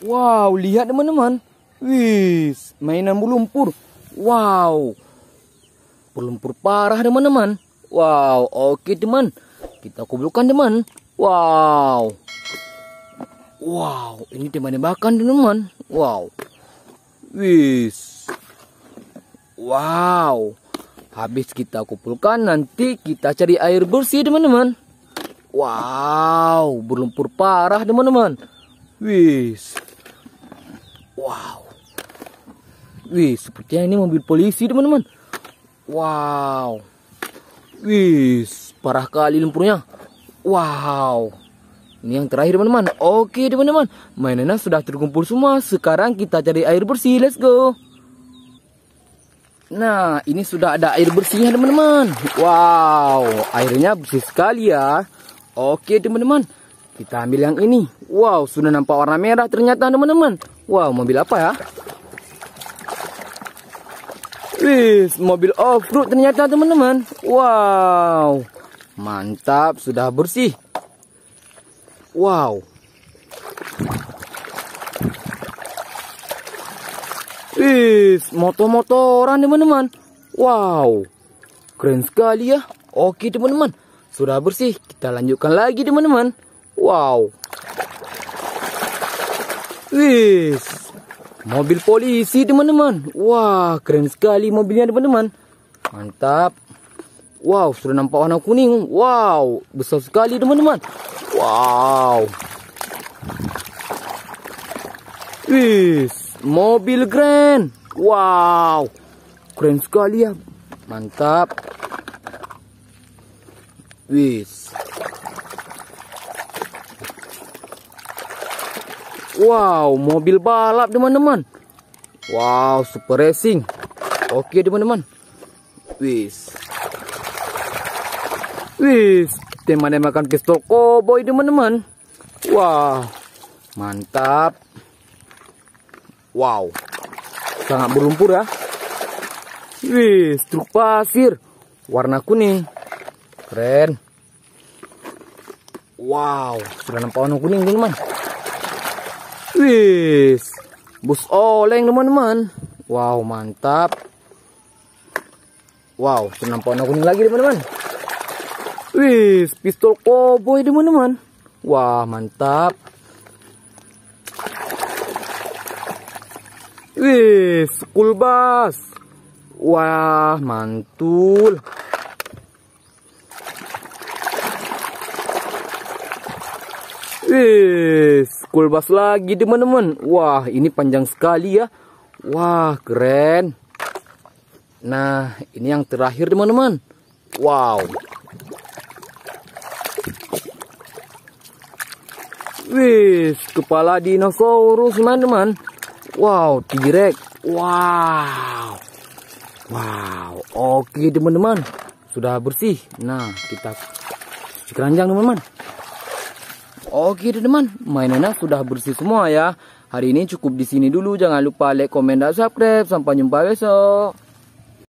Wow, lihat teman-teman. Wis, mainan bulu lumpur. Wow. Berlumpur parah teman-teman. Wow, oke teman. Kita kumpulkan teman. Wow. Wow, ini teman bahkan teman-teman. Wow. Wis. Wow. Habis kita kumpulkan nanti kita cari air bersih teman-teman. Wow, berlumpur parah teman-teman. Wis. Wow. Wih, sepertinya ini mobil polisi, teman-teman. Wow. Wih, parah kali lumpurnya. Wow. Ini yang terakhir, teman-teman. Oke, teman-teman. Mainannya sudah terkumpul semua. Sekarang kita cari air bersih. Let's go. Nah, ini sudah ada air bersihnya, teman-teman. Wow, airnya bersih sekali ya. Oke, teman-teman. Kita ambil yang ini. Wow, sudah nampak warna merah ternyata teman-teman. Wow, mobil apa ya? Wih, mobil off-road ternyata teman-teman. Wow, mantap, sudah bersih. Wow. Wih, motor-motoran teman-teman. Wow, keren sekali ya. Oke teman-teman, sudah bersih. Kita lanjutkan lagi teman-teman. Wow. Wih, mobil polisi teman-teman. Wah, keren sekali mobilnya teman-teman. Mantap. Wow, sudah nampak warna kuning. Wow, besar sekali teman-teman. Wow. Wih, mobil grand. Wow. Keren sekali ya. Mantap. Wis. Wow, mobil balap teman-teman. Wow, super racing. Oke teman-teman. Wis. Wis, teman-teman makan pistol cowboy teman-teman. Wow, mantap. Wow, sangat berlumpur ya. Wis, truk pasir. Warna kuning. Keren. Wow, sudah nampak warna kuning teman-teman. Wis. Bus oleng teman-teman. Wow, mantap. Wow, senam kuning lagi teman-teman. Wis, pistol koboi teman-teman. Wah, mantap. Wih, kulbas, bus. Wah, mantul. Wih, school bus lagi teman-teman. Wah, ini panjang sekali ya. Wah, keren. Nah, ini yang terakhir teman-teman. Wow. Wih, kepala dinosaurus teman-teman. Wow, T-Rex. Wow. Wow, oke teman-teman. Sudah bersih. Nah, kita cuci keranjang teman-teman. Oke teman-teman, mainannya sudah bersih semua ya. Hari ini cukup di sini dulu. Jangan lupa like, komen, dan subscribe. Sampai jumpa besok.